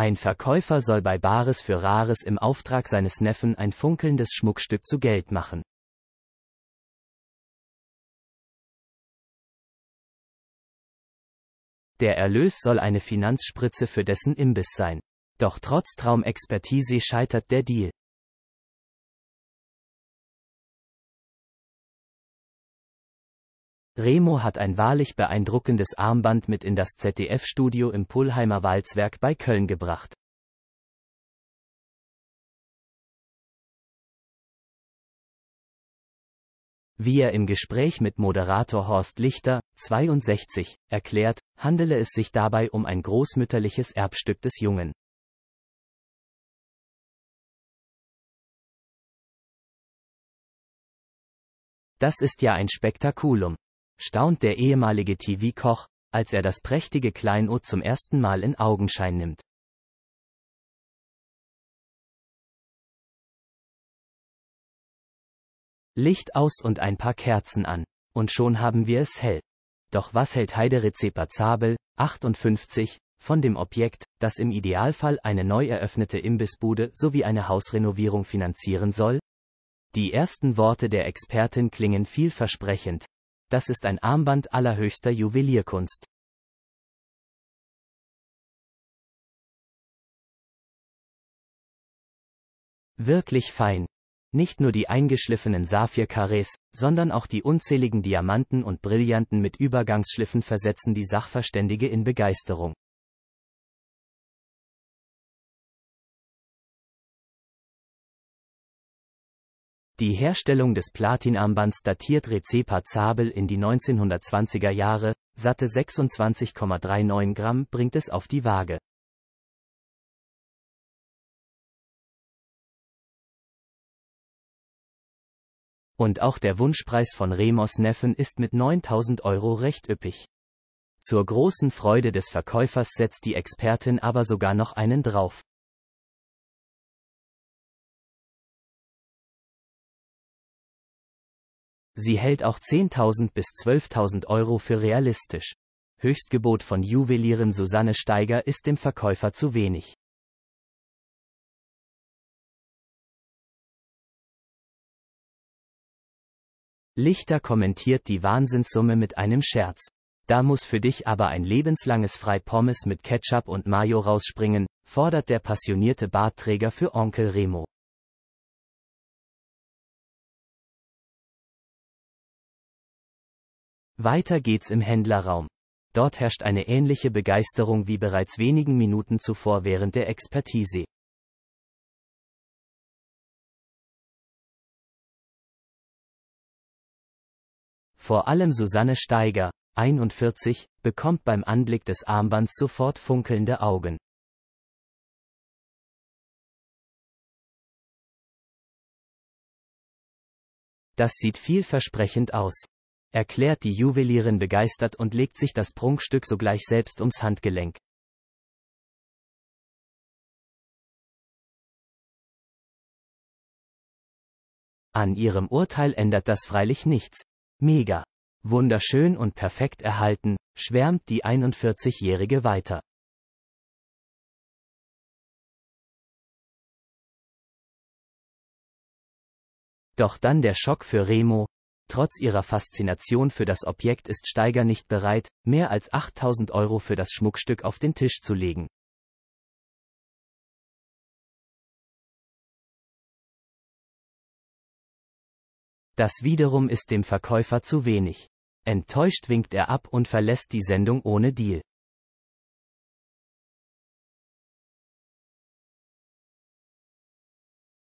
Ein Verkäufer soll bei Bares für Rares im Auftrag seines Neffen ein funkelndes Schmuckstück zu Geld machen. Der Erlös soll eine Finanzspritze für dessen Imbiss sein. Doch trotz Traumexpertise scheitert der Deal. Remo hat ein wahrlich beeindruckendes Armband mit in das ZDF-Studio im Pullheimer Walzwerk bei Köln gebracht. Wie er im Gespräch mit Moderator Horst Lichter, 62, erklärt, handele es sich dabei um ein großmütterliches Erbstück des Jungen. Das ist ja ein Spektakulum staunt der ehemalige TV-Koch, als er das prächtige Kleinod zum ersten Mal in Augenschein nimmt. Licht aus und ein paar Kerzen an. Und schon haben wir es hell. Doch was hält Heiderezeper Zabel, 58, von dem Objekt, das im Idealfall eine neu eröffnete Imbissbude sowie eine Hausrenovierung finanzieren soll? Die ersten Worte der Expertin klingen vielversprechend, das ist ein Armband allerhöchster Juwelierkunst. Wirklich fein. Nicht nur die eingeschliffenen Saphir-Karrees, sondern auch die unzähligen Diamanten und Brillanten mit Übergangsschliffen versetzen die Sachverständige in Begeisterung. Die Herstellung des Platinarmbands datiert Recepa Zabel in die 1920er Jahre, satte 26,39 Gramm bringt es auf die Waage. Und auch der Wunschpreis von Remos Neffen ist mit 9000 Euro recht üppig. Zur großen Freude des Verkäufers setzt die Expertin aber sogar noch einen drauf. Sie hält auch 10.000 bis 12.000 Euro für realistisch. Höchstgebot von Juwelierin Susanne Steiger ist dem Verkäufer zu wenig. Lichter kommentiert die Wahnsinnssumme mit einem Scherz. Da muss für dich aber ein lebenslanges Frei Pommes mit Ketchup und Mayo rausspringen, fordert der passionierte Bartträger für Onkel Remo. Weiter geht's im Händlerraum. Dort herrscht eine ähnliche Begeisterung wie bereits wenigen Minuten zuvor während der Expertise. Vor allem Susanne Steiger, 41, bekommt beim Anblick des Armbands sofort funkelnde Augen. Das sieht vielversprechend aus erklärt die Juwelierin begeistert und legt sich das Prunkstück sogleich selbst ums Handgelenk. An ihrem Urteil ändert das freilich nichts. Mega. Wunderschön und perfekt erhalten, schwärmt die 41-Jährige weiter. Doch dann der Schock für Remo, Trotz ihrer Faszination für das Objekt ist Steiger nicht bereit, mehr als 8000 Euro für das Schmuckstück auf den Tisch zu legen. Das wiederum ist dem Verkäufer zu wenig. Enttäuscht winkt er ab und verlässt die Sendung ohne Deal.